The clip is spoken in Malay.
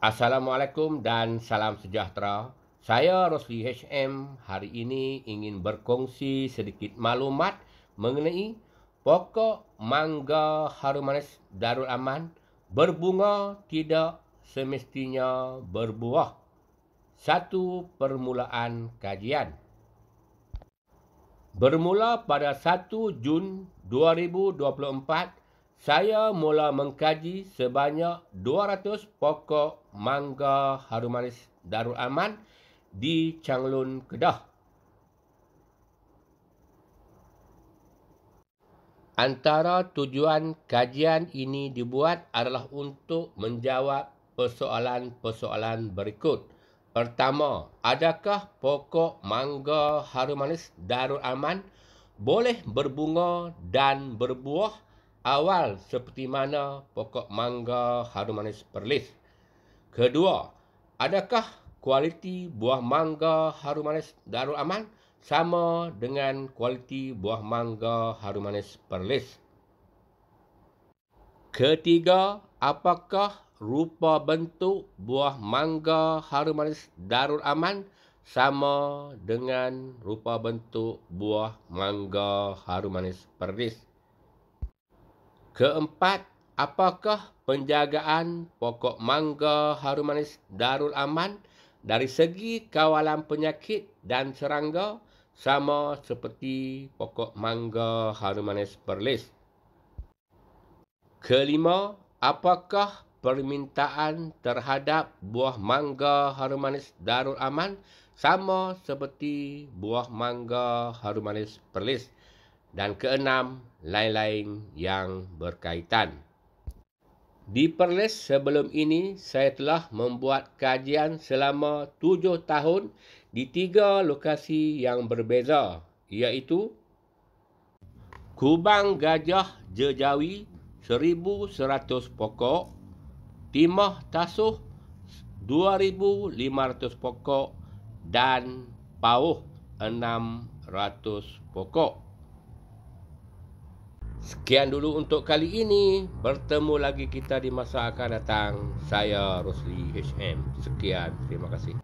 Assalamualaikum dan salam sejahtera. Saya Rosli HM. Hari ini ingin berkongsi sedikit maklumat mengenai pokok mangga harum manis Darul Aman berbunga tidak semestinya berbuah. Satu permulaan kajian. Bermula pada 1 Jun 2024, saya mula mengkaji sebanyak 200 pokok mangga harum manis Darul Aman di Changlun, Kedah. Antara tujuan kajian ini dibuat adalah untuk menjawab persoalan-persoalan berikut. Pertama, adakah pokok mangga harum manis Darul Aman boleh berbunga dan berbuah? Awal seperti mana pokok mangga harum manis perlis? Kedua, adakah kualiti buah mangga harum manis Darul Aman sama dengan kualiti buah mangga harum manis perlis? Ketiga, apakah rupa bentuk buah mangga harum manis Darul Aman sama dengan rupa bentuk buah mangga harum manis perlis? Keempat, apakah penjagaan pokok mangga harum manis darul aman dari segi kawalan penyakit dan serangga sama seperti pokok mangga harum manis perlis? Kelima, apakah permintaan terhadap buah mangga harum manis darul aman sama seperti buah mangga harum manis perlis? dan keenam lain-lain yang berkaitan. Di Perlis sebelum ini, saya telah membuat kajian selama tujuh tahun di tiga lokasi yang berbeza iaitu Kubang Gajah Jejawi 1,100 pokok, Timah Tasuh 2,500 pokok dan Pauh 600 pokok. Sekian dulu untuk kali ini. Bertemu lagi kita di masa akan datang. Saya Rosli HM. Sekian. Terima kasih.